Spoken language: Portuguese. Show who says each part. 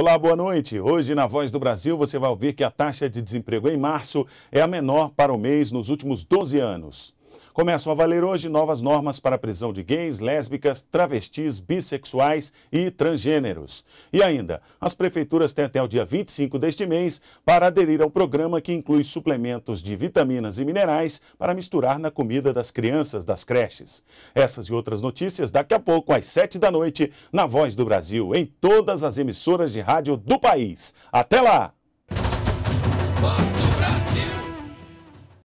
Speaker 1: Olá, boa noite. Hoje na Voz do Brasil você vai ouvir que a taxa de desemprego em março é a menor para o mês nos últimos 12 anos. Começam a valer hoje novas normas para a prisão de gays, lésbicas, travestis, bissexuais e transgêneros. E ainda, as prefeituras têm até o dia 25 deste mês para aderir ao programa que inclui suplementos de vitaminas e minerais para misturar na comida das crianças das creches. Essas e outras notícias daqui a pouco, às 7 da noite, na Voz do Brasil, em todas as emissoras de rádio do país. Até lá!